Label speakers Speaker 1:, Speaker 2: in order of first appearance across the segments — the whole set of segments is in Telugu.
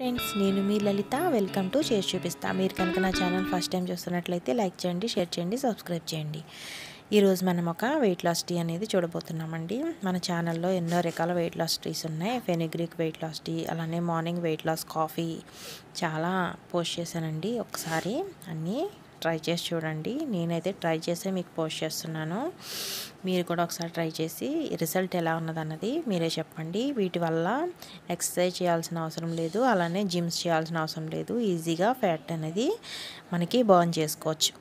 Speaker 1: ఫ్రెండ్స్ నేను మీ లలిత వెల్కమ్ టు షేర్ చూపిస్తా మీరు కనుక నా ఛానల్ ఫస్ట్ టైం చూస్తున్నట్లయితే లైక్ చేయండి షేర్ చేయండి సబ్స్క్రైబ్ చేయండి ఈరోజు మనం ఒక వెయిట్ లాస్ టీ అనేది చూడబోతున్నామండి మన ఛానల్లో ఎన్నో రకాల వెయిట్ లాస్ టీస్ ఉన్నాయి ఫెనిగ్రిక్ వెయిట్ లాస్ టీ అలానే మార్నింగ్ వెయిట్ లాస్ కాఫీ చాలా పోస్ట్ చేశానండి ఒకసారి అన్నీ ట్రై చేసి చూడండి నేనైతే ట్రై చేసే మీకు పోస్ట్ చేస్తున్నాను మీరు కూడా ఒకసారి ట్రై చేసి రిజల్ట్ ఎలా ఉన్నది అన్నది మీరే చెప్పండి వీటి వల్ల ఎక్సర్సైజ్ చేయాల్సిన అవసరం లేదు అలానే జిమ్స్ చేయాల్సిన అవసరం లేదు ఈజీగా ఫ్యాట్ అనేది మనకి బర్న్ చేసుకోవచ్చు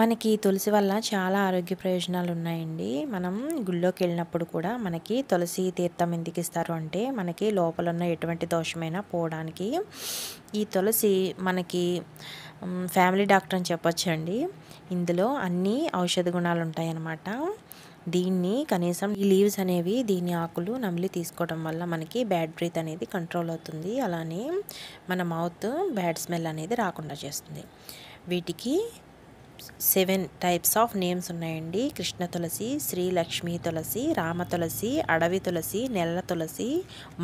Speaker 1: మనకి తులసి వల్ల చాలా ఆరోగ్య ప్రయోజనాలు ఉన్నాయండి మనం గుళ్ళోకి వెళ్ళినప్పుడు కూడా మనకి తులసి తీర్థం ఎందుకు ఇస్తారు అంటే మనకి లోపల ఉన్న ఎటువంటి దోషమైనా పోవడానికి ఈ తులసి మనకి ఫ్యామిలీ డాక్టర్ అని చెప్పొచ్చండి ఇందులో అన్ని ఔషధ గుణాలు ఉంటాయన్నమాట దీన్ని కనీసం ఈ లీవ్స్ అనేవి దీని ఆకులు నమిలి తీసుకోవడం వల్ల మనకి బ్యాడ్ బ్రీత్ అనేది కంట్రోల్ అవుతుంది అలానే మన మౌత్ బ్యాడ్ స్మెల్ అనేది రాకుండా చేస్తుంది వీటికి సెవెన్ టైప్స్ ఆఫ్ నేమ్స్ ఉన్నాయండి కృష్ణ తులసి లక్ష్మి తులసి రామ తులసి అడవి తులసి నెల్ల తులసి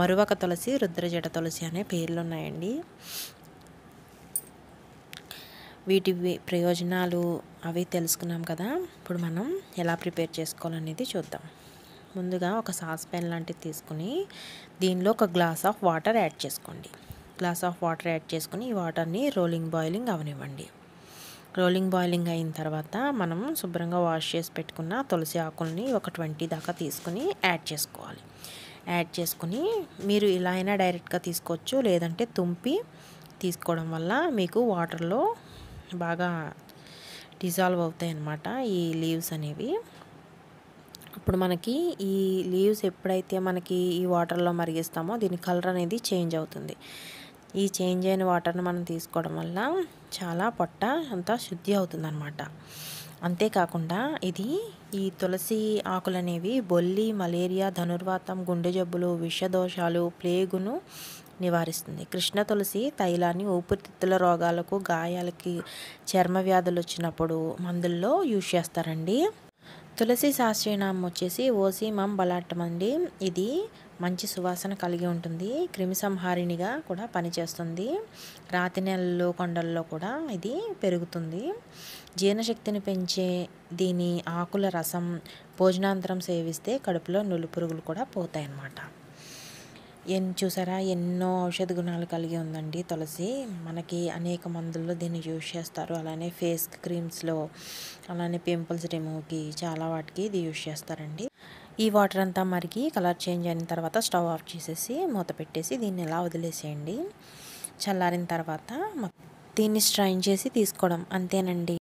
Speaker 1: మరువక తులసి రుద్రజడ తులసి అనే పేర్లు ఉన్నాయండి వీటి ప్రయోజనాలు అవి తెలుసుకున్నాం కదా ఇప్పుడు మనం ఎలా ప్రిపేర్ చేసుకోవాలనేది చూద్దాం ముందుగా ఒక సాస్ పెన్ లాంటిది తీసుకుని దీనిలో ఒక గ్లాస్ ఆఫ్ వాటర్ యాడ్ చేసుకోండి గ్లాస్ ఆఫ్ వాటర్ యాడ్ చేసుకుని ఈ వాటర్ని రోలింగ్ బాయిలింగ్ అవనివ్వండి రోలింగ్ బాయిలింగ్ అయిన తర్వాత మనం శుభ్రంగా వాష్ చేసి పెట్టుకున్న తులసి ఆకుల్ని ఒక ట్వంటీ దాకా తీసుకుని యాడ్ చేసుకోవాలి యాడ్ చేసుకుని మీరు ఇలా అయినా డైరెక్ట్గా తీసుకోవచ్చు లేదంటే తుంపి తీసుకోవడం వల్ల మీకు వాటర్లో బాగా డిజాల్వ్ అవుతాయి అన్నమాట ఈ లీవ్స్ అనేవి అప్పుడు మనకి ఈ లీవ్స్ ఎప్పుడైతే మనకి ఈ వాటర్లో మరిగిస్తామో దీని కలర్ అనేది చేంజ్ అవుతుంది ఈ చేంజ్ అయిన వాటర్ని మనం తీసుకోవడం వల్ల చాలా పొట్ట అంతా శుద్ధి అనమాట అంతేకాకుండా ఇది ఈ తులసి ఆకులు అనేవి బొల్లి మలేరియా ధనుర్వాతం గుండె జబ్బులు విషదోషాలు ప్లేగును నివారిస్తుంది కృష్ణ తులసి తైలాన్ని ఊపిరితిత్తుల రోగాలకు గాయాలకి చర్మ వ్యాధులు వచ్చినప్పుడు మందుల్లో యూజ్ చేస్తారండి తులసి శాస్త్రీయనామం వచ్చేసి ఓసి మం అండి ఇది మంచి సువాసన కలిగి ఉంటుంది క్రిమి సంహారిణిగా కూడా పనిచేస్తుంది రాతి నెలలు కొండల్లో కూడా ఇది పెరుగుతుంది జీర్ణశక్తిని పెంచే దీని ఆకుల రసం భోజనాంతరం సేవిస్తే కడుపులో నులు పురుగులు కూడా పోతాయన్నమాట ఎన్ చూసారా ఎన్నో ఔషధ గుణాలు కలిగి ఉందండి తులసి మనకి అనేక మందుల్లో దీన్ని యూజ్ చేస్తారు అలానే ఫేస్ క్రీమ్స్లో అలానే పింపుల్స్ రిమూవ్కి చాలా వాటికి ఇది యూజ్ చేస్తారండి ఈ వాటర్ అంతా మరిగి కలర్ చేంజ్ అయిన తర్వాత స్టవ్ ఆఫ్ చేసేసి మూత పెట్టేసి దీన్ని ఇలా వదిలేసేయండి చల్లారిన తర్వాత దీన్ని స్ట్రైన్ చేసి తీసుకోవడం అంతేనండి